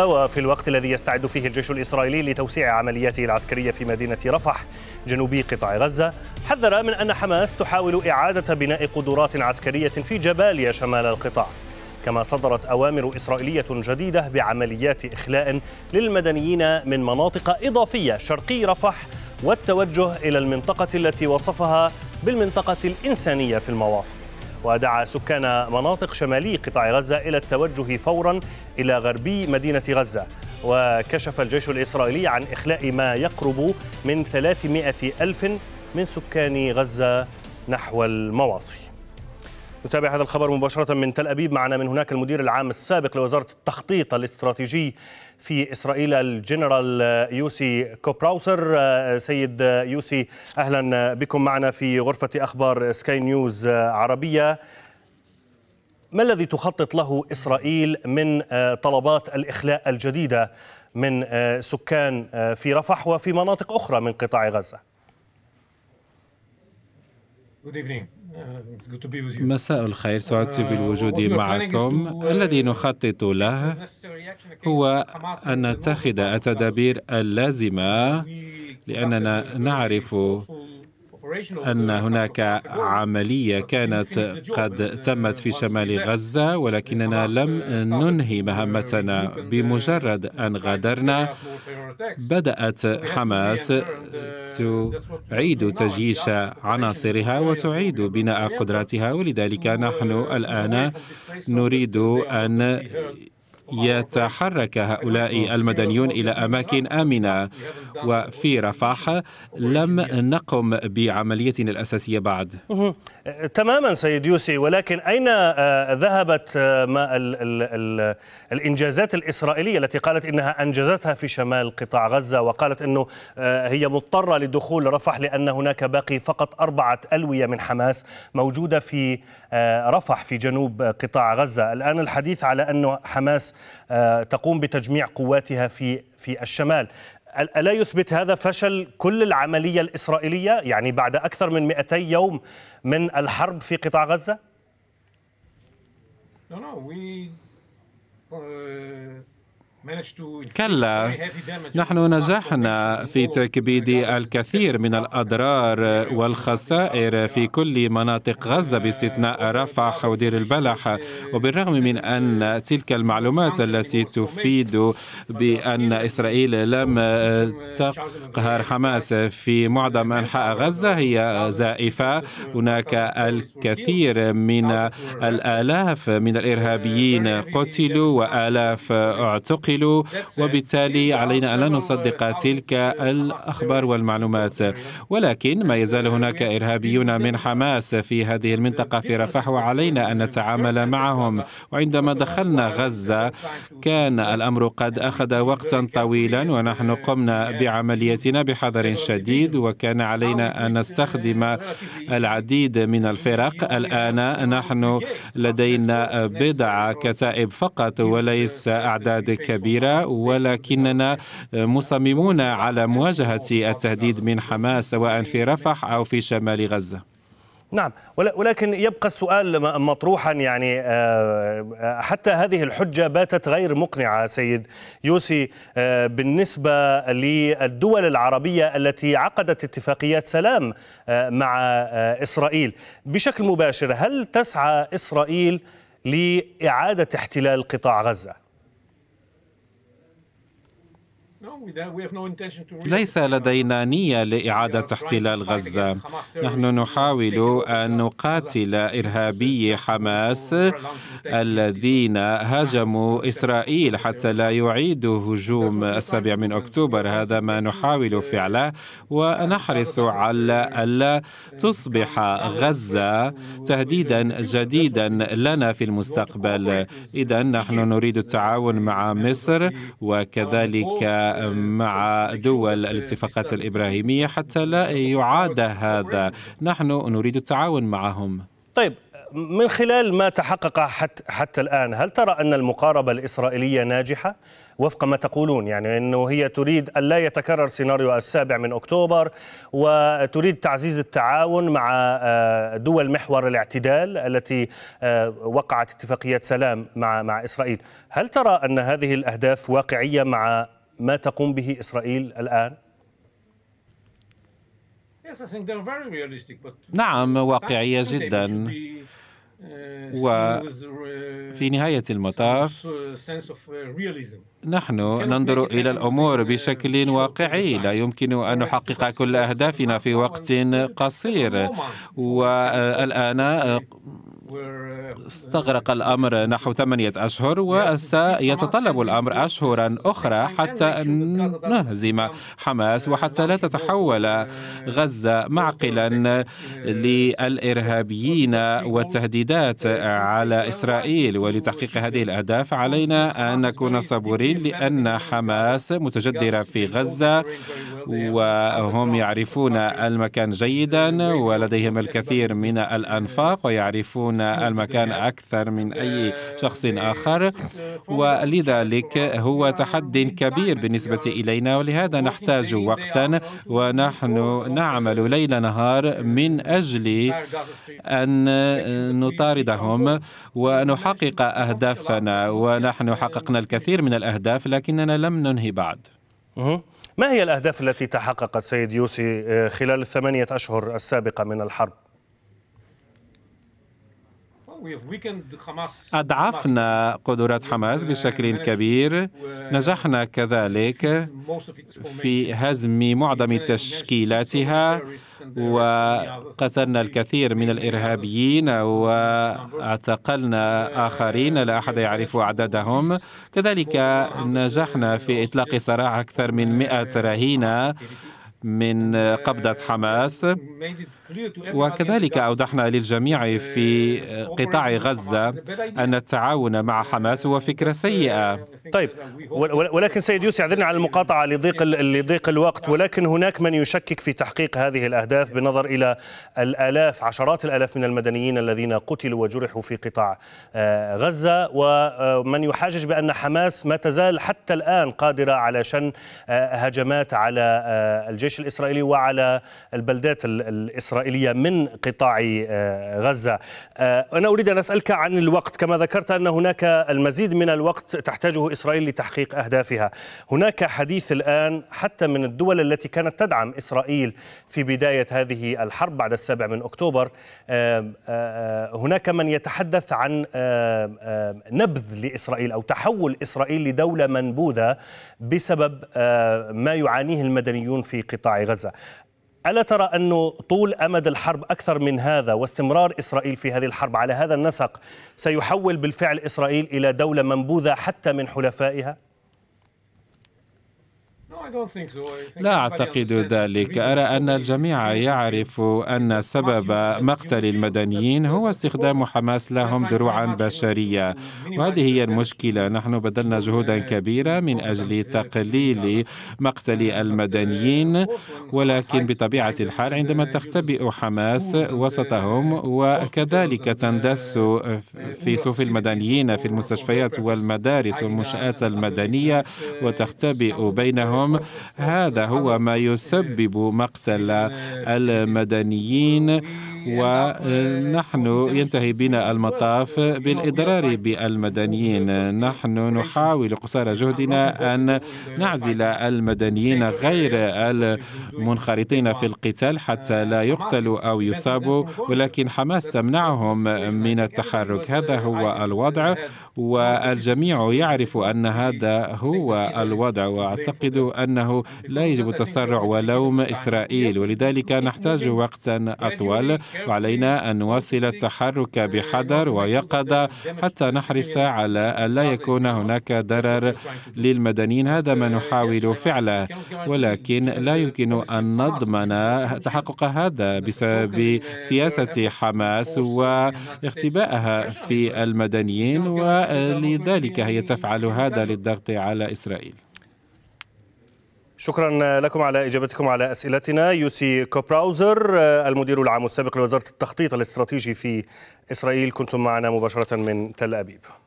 وفي الوقت الذي يستعد فيه الجيش الإسرائيلي لتوسيع عملياته العسكرية في مدينة رفح جنوبي قطاع غزة حذر من أن حماس تحاول إعادة بناء قدرات عسكرية في جباليا شمال القطاع كما صدرت أوامر إسرائيلية جديدة بعمليات إخلاء للمدنيين من مناطق إضافية شرقي رفح والتوجه إلى المنطقة التي وصفها بالمنطقة الإنسانية في المواصل ودعا سكان مناطق شمالي قطاع غزة إلى التوجه فورا إلى غربي مدينة غزة وكشف الجيش الإسرائيلي عن إخلاء ما يقرب من 300 ألف من سكان غزة نحو المواصي نتابع هذا الخبر مباشرة من تل أبيب معنا من هناك المدير العام السابق لوزارة التخطيط الاستراتيجي في إسرائيل الجنرال يوسي كوبراوسر آه، سيد يوسي أهلا بكم معنا في غرفة أخبار سكاي نيوز آه، عربية ما الذي تخطط له إسرائيل من آه، طلبات الإخلاء الجديدة من سكان في رفح وفي مناطق أخرى من قطاع غزة؟ Uh, مساء الخير سعدت uh, بالوجود معكم uh, الذي نخطط له هو أن نتخذ التدابير اللازمة لأننا نعرف أن هناك عملية كانت قد uh, تمت في شمال غزة ولكننا لم uh, ننهي مهمتنا uh, بمجرد أن غادرنا بدأت حماس تعيد تجيش عناصرها وتعيد بناء قدراتها ولذلك نحن الآن نريد أن يتحرك هؤلاء المدنيون إلى أماكن آمنة وفي رفح لم نقم بعمليتنا الأساسية بعد تماما سيد يوسي ولكن أين آه، ذهبت آه، ما الـ الـ الـ الإنجازات الإسرائيلية التي قالت إنها أنجزتها في شمال قطاع غزة وقالت أنه آه، هي مضطرة لدخول رفح لأن هناك باقي فقط أربعة ألوية من حماس موجودة في رفح في جنوب قطاع غزة الآن الحديث على أن حماس آه، تقوم بتجميع قواتها في في الشمال ألا يثبت هذا فشل كل العملية الإسرائيلية يعني بعد أكثر من 200 يوم من الحرب في قطاع غزة؟ No, no, we, uh... كلا نحن نجحنا في تكبيد الكثير من الأضرار والخسائر في كل مناطق غزة باستثناء رفح ودير البلح وبالرغم من أن تلك المعلومات التي تفيد بأن إسرائيل لم تقهر حماس في معظم أنحاء غزة هي زائفة هناك الكثير من الآلاف من الإرهابيين قتلوا وآلاف اعتقلوا قتلوا وبالتالي علينا أن لا نصدق تلك الأخبار والمعلومات ولكن ما يزال هناك إرهابيون من حماس في هذه المنطقة في رفح وعلينا أن نتعامل معهم وعندما دخلنا غزة كان الأمر قد أخذ وقتا طويلا ونحن قمنا بعمليتنا بحذر شديد وكان علينا أن نستخدم العديد من الفرق الآن نحن لدينا بضع كتائب فقط وليس أعداد كبيرة كبيرة ولكننا مصممون على مواجهة التهديد من حماس سواء في رفح أو في شمال غزة نعم ولكن يبقى السؤال مطروحا يعني آه، آه، حتى هذه الحجة باتت غير مقنعة سيد يوسي آه، بالنسبة للدول العربية التي عقدت اتفاقيات سلام مع إسرائيل بشكل مباشر هل تسعى إسرائيل لإعادة احتلال قطاع غزة؟ ليس لدينا نية لإعادة احتلال غزة نحن نحاول أن نقاتل إرهابي حماس الذين هاجموا إسرائيل حتى لا يعيدوا هجوم السابع من أكتوبر هذا ما نحاول فعله ونحرص على ألا تصبح غزة تهديدا جديدا لنا في المستقبل إذا نحن نريد التعاون مع مصر وكذلك مع دول الاتفاقات الإبراهيمية حتى لا يعاد هذا نحن نريد التعاون معهم طيب من خلال ما تحقق حتى, حتى الآن هل ترى أن المقاربة الإسرائيلية ناجحة وفق ما تقولون يعني أنه هي تريد أن لا يتكرر سيناريو السابع من أكتوبر وتريد تعزيز التعاون مع آه، دول محور الاعتدال التي آه، وقعت اتفاقيات سلام مع, مع إسرائيل هل ترى أن هذه الأهداف واقعية مع ما تقوم به إسرائيل الآن؟ نعم واقعية جدا وفي uh, uh, نهاية المطاف uh, نحن ننظر إلى الأمور بشكل واقعي لا يمكن أن نحقق كل أهدافنا في وقت قصير والآن استغرق الأمر نحو ثمانية أشهر وسيتطلب الأمر أشهرا أخرى حتى نهزم حماس وحتى لا تتحول غزة معقلا للإرهابيين والتهديدات على إسرائيل ولتحقيق هذه الأهداف علينا أن نكون صبورين لأن حماس متجدرة في غزة وهم يعرفون المكان جيدا ولديهم الكثير من الأنفاق ويعرفون يحبون المكان أكثر من أي شخص آخر ولذلك هو تحدي كبير بالنسبة إلينا ولهذا نحتاج وقتا ونحن نعمل ليل نهار من أجل أن نطاردهم ونحقق أهدافنا ونحن حققنا الكثير من الأهداف لكننا لم ننهي بعد ما هي الأهداف التي تحققت سيد يوسي خلال الثمانية أشهر السابقة من الحرب؟ أضعفنا قدرات حماس uh, بشكل كبير uh, نجحنا كذلك في هزم معظم تشكيلاتها وقتلنا الكثير من الإرهابيين واعتقلنا آخرين لا أحد uh, يعرف عددهم كذلك نجحنا في إطلاق سراح أكثر من 100 رهينة من قبضة حماس وكذلك أوضحنا للجميع في قطاع غزة أن التعاون مع حماس هو فكرة سيئة طيب ولكن سيد يوسف اعذرني على المقاطعة لضيق لضيق الوقت ولكن هناك من يشكك في تحقيق هذه الأهداف بالنظر إلى الآلاف عشرات الآلاف من المدنيين الذين قتلوا وجرحوا في قطاع آه، غزة ومن آه، يحاجج بأن حماس ما تزال حتى الآن قادرة على شن آه، هجمات على الجيش الجيش الإسرائيلي وعلى البلدات الإسرائيلية من قطاع آه، غزة آه، أنا أريد أن أسألك عن الوقت كما ذكرت أن هناك المزيد من الوقت تحتاجه إسرائيل لتحقيق أهدافها هناك حديث الآن حتى من الدول التي كانت تدعم إسرائيل في بداية هذه الحرب بعد السابع من أكتوبر آه، هناك من يتحدث عن نبذ لإسرائيل أو تحول إسرائيل لدولة منبوذة بسبب ما يعانيه المدنيون في قطاع قطاع غزة ألا ترى أن طول أمد الحرب أكثر من هذا واستمرار إسرائيل في هذه الحرب على هذا النسق سيحول بالفعل إسرائيل إلى دولة منبوذة حتى من حلفائها؟ لا أعتقد ذلك أرى أن الجميع يعرف أن سبب مقتل المدنيين هو استخدام حماس لهم دروعا بشرية وهذه هي المشكلة نحن بذلنا جهودا كبيرة من أجل تقليل مقتل المدنيين ولكن بطبيعة الحال عندما تختبئ حماس وسطهم وكذلك تندس في صفوف المدنيين في المستشفيات والمدارس والمنشآت المدنية وتختبئ بينهم هذا هو ما يسبب مقتل المدنيين ونحن ينتهي بنا المطاف بالإضرار بالمدنيين نحن نحاول قصارى جهدنا أن نعزل المدنيين غير المنخرطين في القتال حتى لا يقتلوا أو يصابوا ولكن حماس تمنعهم من التحرك هذا هو الوضع والجميع يعرف أن هذا هو الوضع وأعتقد أنه لا يجب التسرع ولوم إسرائيل ولذلك نحتاج وقتا أطول وعلينا أن نواصل التحرك بحذر ويقظة حتى نحرص على أن لا يكون هناك ضرر للمدنيين هذا ما نحاول فعله ولكن لا يمكن أن نضمن تحقق هذا بسبب سياسة حماس واختبائها في المدنيين ولذلك هي تفعل هذا للضغط على إسرائيل شكرا لكم على اجابتكم على اسئلتنا يوسي كوبراوزر المدير العام السابق لوزاره التخطيط الاستراتيجي في اسرائيل كنتم معنا مباشره من تل ابيب